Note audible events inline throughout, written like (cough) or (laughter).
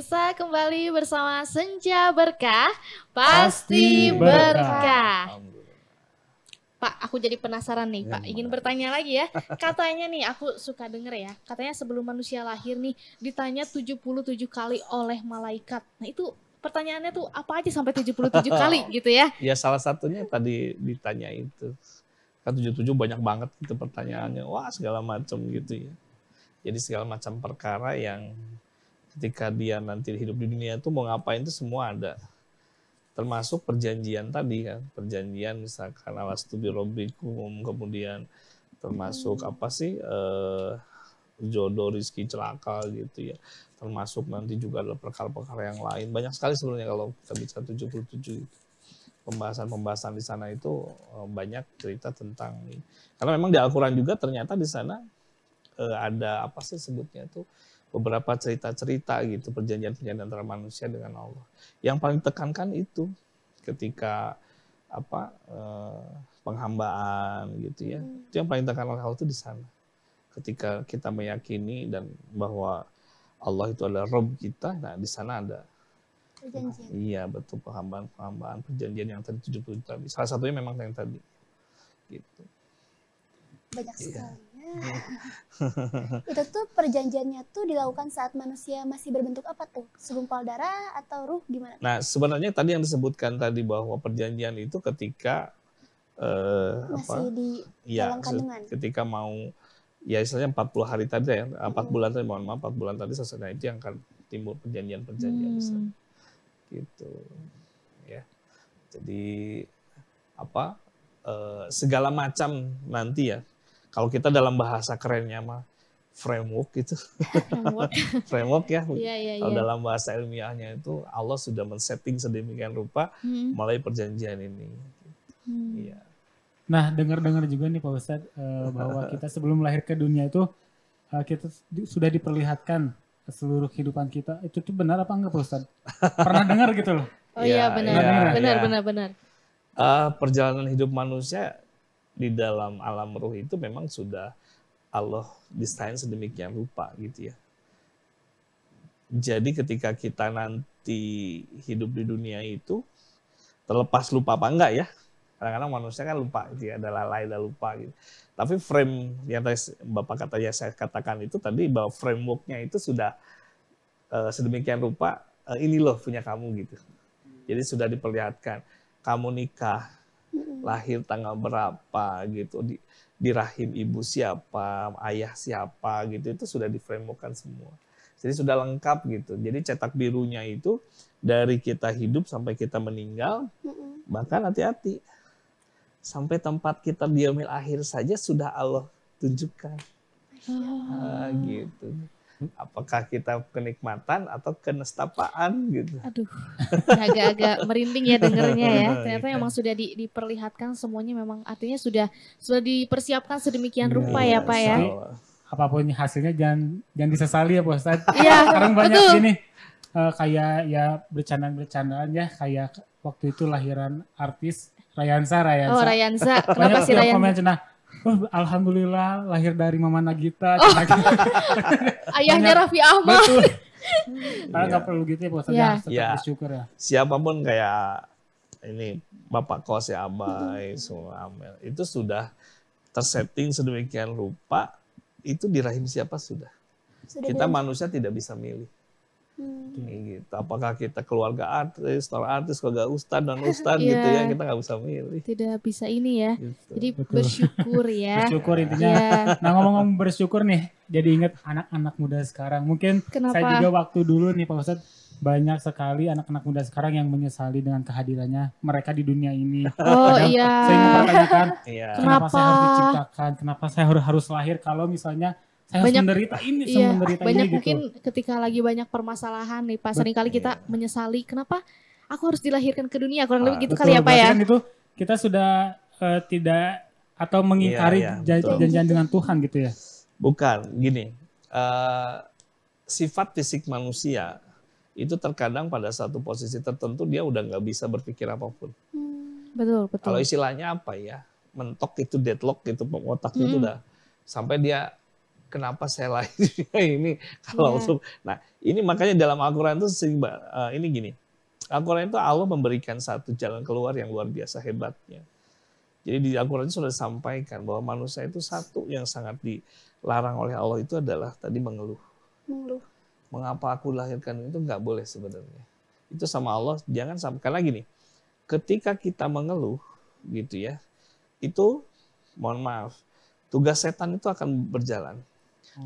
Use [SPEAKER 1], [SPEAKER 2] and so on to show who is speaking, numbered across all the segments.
[SPEAKER 1] pemirsa kembali bersama Senja Berkah Pasti, Berkah. Pak, aku jadi penasaran nih, ya, Pak. Ingin bertanya lagi ya. Katanya nih, aku suka denger ya. Katanya sebelum manusia lahir nih ditanya 77 kali oleh malaikat. Nah, itu pertanyaannya tuh apa aja sampai 77 kali (laughs) gitu ya?
[SPEAKER 2] Ya salah satunya tadi ditanya itu. Kan 77 banyak banget itu pertanyaannya. Wah, segala macam gitu ya. Jadi segala macam perkara yang ketika dia nanti hidup di dunia itu mau ngapain itu semua ada termasuk perjanjian tadi kan perjanjian misalkan alas tubi robikum kemudian termasuk hmm. apa sih eh, jodoh rizki celaka gitu ya termasuk nanti juga ada perkara-perkara yang lain banyak sekali sebenarnya kalau kita bicara 77 itu pembahasan-pembahasan di sana itu eh, banyak cerita tentang ini karena memang di Al-Quran juga ternyata di sana eh, ada apa sih sebutnya itu beberapa cerita-cerita gitu perjanjian-perjanjian antara manusia dengan Allah. Yang paling tekankan itu ketika apa eh, penghambaan gitu ya. Hmm. Itu yang paling tekankan Allah itu di sana. Ketika kita meyakini dan bahwa Allah itu adalah Rob kita, nah di sana ada iya betul penghambaan-penghambaan perjanjian yang tadi tujuh puluh tadi. Salah satunya memang yang tadi. Gitu.
[SPEAKER 3] Banyak iya. sekali.
[SPEAKER 1] Gitu.
[SPEAKER 2] (laughs)
[SPEAKER 1] itu tuh perjanjiannya tuh dilakukan saat manusia masih berbentuk apa tuh? Segumpal darah atau ruh gimana?
[SPEAKER 2] Nah, sebenarnya tadi yang disebutkan tadi bahwa perjanjian itu ketika eh, masih apa? di ya, dalam kandungan. Ketika mau ya istilahnya 40 hari tadi ya, 4 eh, hmm. bulan tadi mohon maaf 4 bulan tadi sesudah itu yang akan timbul perjanjian-perjanjian hmm. gitu. Ya. Jadi apa Uh, segala macam nanti ya kalau kita dalam bahasa kerennya mah framework gitu. (laughs) framework. ya. Yeah, yeah, Kalau yeah. dalam bahasa ilmiahnya itu Allah sudah men-setting sedemikian rupa hmm. melalui perjanjian ini.
[SPEAKER 3] Hmm. Yeah. Nah, dengar-dengar juga nih Pak Ustadz eh, (laughs) bahwa kita sebelum lahir ke dunia itu eh, kita sudah diperlihatkan seluruh kehidupan kita. Itu tuh benar apa enggak Pak Ustadz? Pernah dengar gitu loh.
[SPEAKER 2] Oh iya, iya, iya, iya. benar. Benar, benar, benar. Uh, perjalanan hidup manusia di dalam alam ruh itu memang sudah Allah desain sedemikian rupa gitu ya. Jadi ketika kita nanti hidup di dunia itu terlepas lupa apa enggak ya. Kadang-kadang manusia kan lupa gitu ya, adalah lalai, ada lupa gitu. Tapi frame yang tadi Bapak kata ya saya katakan itu tadi bahwa frameworknya itu sudah uh, sedemikian rupa uh, ini loh punya kamu gitu. Jadi sudah diperlihatkan kamu nikah, lahir tanggal berapa gitu di di rahim ibu siapa ayah siapa gitu itu sudah diframekan semua jadi sudah lengkap gitu jadi cetak birunya itu dari kita hidup sampai kita meninggal bahkan hati-hati sampai tempat kita diambil akhir saja sudah Allah tunjukkan oh. gitu apakah kita kenikmatan atau kenestapaan gitu. Aduh,
[SPEAKER 1] agak-agak merinding ya dengernya ya. Ternyata iya. memang sudah di, diperlihatkan semuanya memang artinya sudah sudah dipersiapkan sedemikian iya, rupa ya, ya Pak ya.
[SPEAKER 3] Apapun hasilnya jangan jangan disesali ya Pak Ustadz. Iya. Sekarang banyak betul. gini uh, kayak ya bercandaan-bercandaan ya kayak waktu itu lahiran artis Rayansa Rayansa. Oh Rayansa, kenapa sih Rayansa? Komen, nah, Oh, alhamdulillah lahir dari
[SPEAKER 2] Mama Nagita. Oh.
[SPEAKER 1] (laughs) Ayahnya Raffi Ahmad. Betul.
[SPEAKER 3] (laughs) Karena iya.
[SPEAKER 2] nggak perlu gitu ya pokoknya yeah. Ya. Iya. bersyukur ya. Siapapun kayak ini Bapak Kos ya Abai, semua Amel, itu sudah tersetting sedemikian lupa itu di rahim siapa sudah.
[SPEAKER 3] sudah kita manusia
[SPEAKER 2] tidak bisa milih hmm. kayak gitu apakah kita keluarga artis atau artis keluarga ustadz dan ustadz (laughs) gitu ya iya. kita nggak bisa milih
[SPEAKER 1] tidak bisa ini ya gitu. jadi Betul. bersyukur ya (laughs) bersyukur intinya iya.
[SPEAKER 3] nah ngomong-ngomong bersyukur nih jadi ingat anak-anak muda sekarang mungkin Kenapa? saya juga waktu dulu nih pak ustadz banyak sekali anak-anak muda sekarang yang menyesali dengan kehadirannya mereka di dunia ini. Oh iya. Saya ingin pertanyakan, iya. kenapa, kenapa saya harus diciptakan? Kenapa saya harus lahir? Kalau misalnya saya banyak menderita ini iya, menderita banyak ini, gitu. mungkin
[SPEAKER 1] gitu. ketika lagi banyak permasalahan nih Pak sering kali kita menyesali kenapa aku harus dilahirkan ke dunia kurang lebih ah, gitu betul, kali ya Pak ya kan
[SPEAKER 3] itu
[SPEAKER 2] kita sudah uh, tidak atau mengingkari iya, iya, janjian dengan
[SPEAKER 3] Tuhan gitu ya
[SPEAKER 2] bukan gini uh, sifat fisik manusia itu terkadang pada satu posisi tertentu dia udah nggak bisa berpikir apapun.
[SPEAKER 1] Hmm, betul, betul. Kalau istilahnya
[SPEAKER 2] apa ya? Mentok itu deadlock gitu, otak hmm. itu udah sampai dia kenapa saya lahir ini (laughs) kalau yeah. nah ini makanya dalam Al-Qur'an itu sering uh, ini gini. Al-Qur'an itu Allah memberikan satu jalan keluar yang luar biasa hebatnya. Jadi di Al-Qur'an itu sudah disampaikan bahwa manusia itu satu yang sangat dilarang oleh Allah itu adalah tadi mengeluh. Mengeluh. Mengapa aku lahirkan itu nggak boleh sebenarnya. Itu sama Allah jangan sampai karena gini. Ketika kita mengeluh gitu ya, itu mohon maaf, tugas setan itu akan berjalan.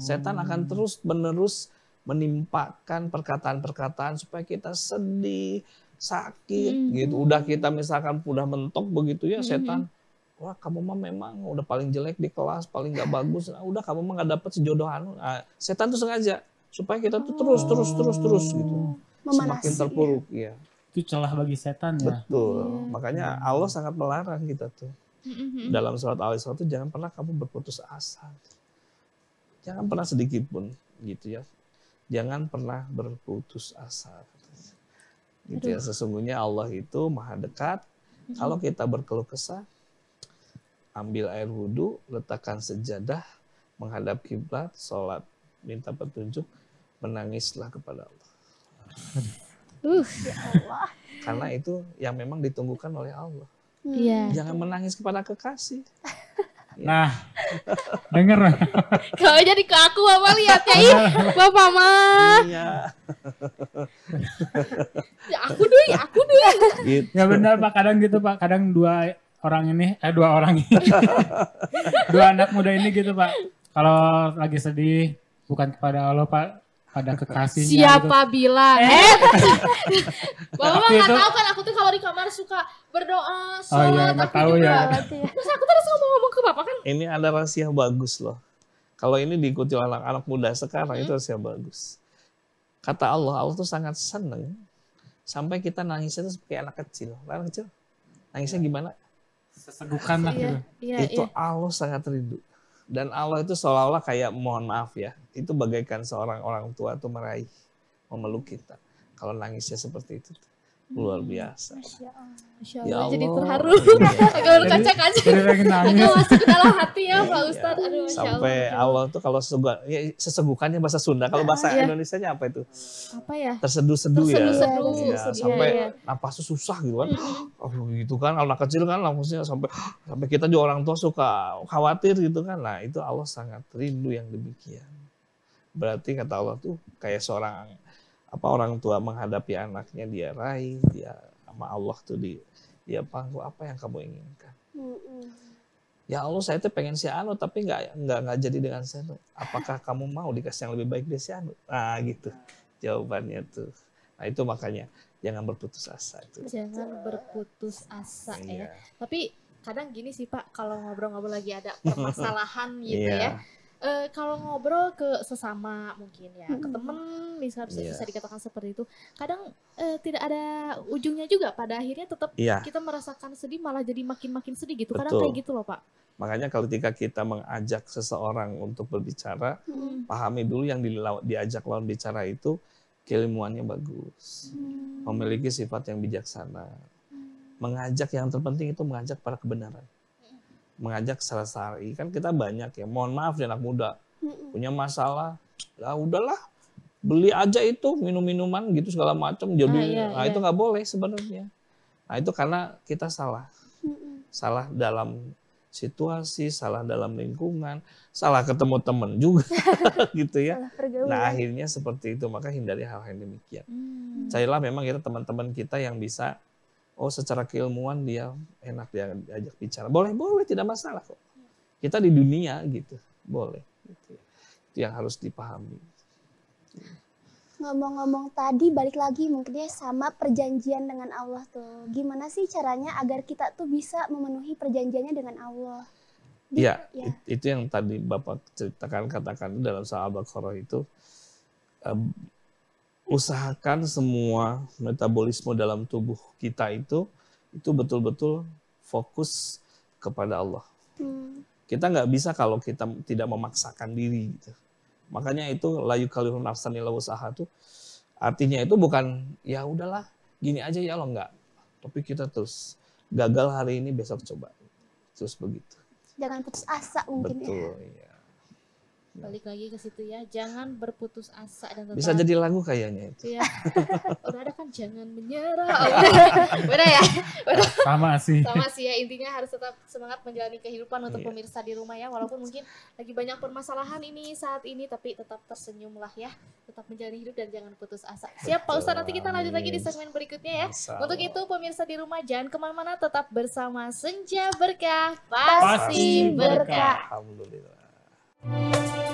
[SPEAKER 2] Setan akan hmm. terus menerus menimpakan perkataan-perkataan supaya kita sedih, sakit hmm. gitu. Udah kita misalkan udah mentok begitu ya hmm. setan. Wah kamu mah memang udah paling jelek di kelas, paling gak bagus. Nah, udah kamu mah nggak dapet sejodohan. Nah, setan tuh sengaja supaya kita tuh terus oh. terus terus terus gitu.
[SPEAKER 3] Memanasi, Semakin terpuruk
[SPEAKER 2] ya. Itu celah bagi setan ya. Betul. Hmm. Makanya Allah sangat melarang kita tuh. Hmm. Dalam surat Al-Isra itu jangan pernah kamu berputus asa. Jangan pernah sedikit pun gitu ya. Jangan pernah berputus asa. Gitu ya. Sesungguhnya Allah itu maha dekat. Kalau kita berkeluh kesah, ambil air wudhu, letakkan sejadah, menghadap kiblat, sholat, minta petunjuk, menangislah kepada Allah. Uh, ya Allah. Karena itu yang memang ditunggukan oleh Allah. Yeah. Jangan menangis kepada kekasih. Iya. Nah, denger.
[SPEAKER 1] Kalau (laughs) jadi ke aku Bapak lihatnya ih, Bapak mah. Iya.
[SPEAKER 3] (laughs) ya aku deh, ya, aku deh. Ya benar Pak, kadang gitu Pak, kadang dua orang ini, eh dua orang ini. (laughs) dua anak muda ini gitu Pak. Kalau lagi sedih, bukan kepada Allah Pak, pada kekasih gitu. siapa
[SPEAKER 1] gitu. bilang eh bapak eh. nggak tahu kan aku tuh kalau di kamar suka berdoa sholat oh, iya, aku tahu juga ya. terus aku
[SPEAKER 2] ini ada rahasia bagus loh. Kalau ini diikuti oleh anak-anak muda sekarang hmm. itu rahasia bagus. Kata Allah, Allah tuh sangat seneng sampai kita nangisnya itu seperti anak kecil. Anak kecil nangisnya iya. gimana?
[SPEAKER 3] Sesegukan lah. Iya, gitu. iya itu iya.
[SPEAKER 2] Allah sangat rindu. Dan Allah itu seolah-olah kayak mohon maaf ya. Itu bagaikan seorang orang tua tuh meraih, memeluk kita. Kalau nangisnya seperti itu. Tuh
[SPEAKER 3] luar biasa. Masya Allah. Masya Allah. Ya Allah. Jadi terharu. Iya. (laughs) Agak berkaca-kaca. (laughs) Agak masuk ke dalam hati ya Pak iya. Ustadz. Aduh, Masya Sampai
[SPEAKER 2] Allah. Allah tuh kalau sesegukan, ya, sesegukannya bahasa Sunda. Kalau bahasa ya. Indonesia nya apa itu? Apa ya? Terseduh-seduh ya. Terseduh-seduh. Ya, iya, sampai ya, ya. susah gitu kan. Oh, gitu kan. anak kecil kan langsungnya sampai sampai kita juga orang tua suka khawatir gitu kan. Nah itu Allah sangat rindu yang demikian. Berarti kata Allah tuh kayak seorang apa orang tua menghadapi anaknya dia raih dia sama Allah tuh di dia panggil apa yang kamu inginkan mm -mm. ya Allah saya tuh pengen si Anu tapi nggak nggak nggak jadi dengan si Anu apakah kamu mau dikasih yang lebih baik dari si Anu nah gitu jawabannya tuh nah itu makanya jangan berputus asa itu
[SPEAKER 1] jangan berputus asa ya iya. tapi kadang gini sih pak kalau ngobrol-ngobrol lagi ada (laughs) permasalahan gitu yeah. ya iya uh, kalau ngobrol ke sesama mungkin ya, hmm. ke temen bisa bisa, yeah. bisa dikatakan seperti itu. Kadang uh, tidak ada ujungnya juga. Pada akhirnya tetap yeah. kita merasakan sedih malah jadi makin-makin sedih gitu. Kadang Betul. kayak gitu loh, Pak.
[SPEAKER 2] Makanya kalau ketika kita mengajak seseorang untuk berbicara, hmm. pahami dulu yang diajak lawan bicara itu keilmuannya bagus, hmm. memiliki sifat yang bijaksana. Hmm. Mengajak yang terpenting itu mengajak pada kebenaran. Hmm mengajak selesai kan kita banyak ya mohon maaf ya anak muda punya masalah lah udahlah beli aja itu minum-minuman gitu segala macam jadi ah, iya, nah iya. itu nggak boleh sebenarnya nah itu karena kita salah salah dalam situasi, salah dalam lingkungan, salah ketemu temen juga (laughs) gitu ya. Nah akhirnya seperti itu, maka hindari hal-hal yang demikian. Hmm. Carilah memang kita teman-teman kita yang bisa oh secara keilmuan dia enak dia diajak bicara. Boleh, boleh, tidak masalah kok. Kita di dunia gitu, boleh. Gitu Itu yang harus dipahami.
[SPEAKER 1] Ngomong-ngomong tadi balik lagi mungkin ya sama perjanjian dengan Allah tuh. Gimana sih caranya agar kita tuh bisa memenuhi perjanjiannya dengan Allah?
[SPEAKER 2] Iya, ya. itu yang tadi Bapak ceritakan katakan dalam sahabat al itu usahakan semua metabolisme dalam tubuh kita itu itu betul-betul fokus kepada Allah. Hmm. Kita nggak bisa kalau kita tidak memaksakan diri. Gitu. Makanya itu layu kalau nafsanila usaha itu artinya itu bukan ya udahlah gini aja ya lo nggak. Tapi kita terus gagal hari ini besok coba terus begitu.
[SPEAKER 1] Jangan putus asa mungkin ya. Betul, ya. ya. Ya. balik lagi ke situ ya jangan berputus asa dan tetap... bisa jadi lagu
[SPEAKER 2] kayaknya itu ya
[SPEAKER 3] (laughs) udah
[SPEAKER 1] ada kan jangan menyerah (laughs) oh, udah ya udah. sama sih sama sih ya intinya harus tetap semangat menjalani kehidupan untuk iya. pemirsa di rumah ya walaupun mungkin lagi banyak permasalahan ini saat ini tapi tetap tersenyum lah ya tetap menjalani hidup dan jangan putus asa siap Pak Ustadz nanti kita lanjut lagi di segmen berikutnya ya untuk itu pemirsa di rumah jangan kemana-mana tetap bersama Senja Berkah pasti, pasti berkah. berkah
[SPEAKER 2] Alhamdulillah Música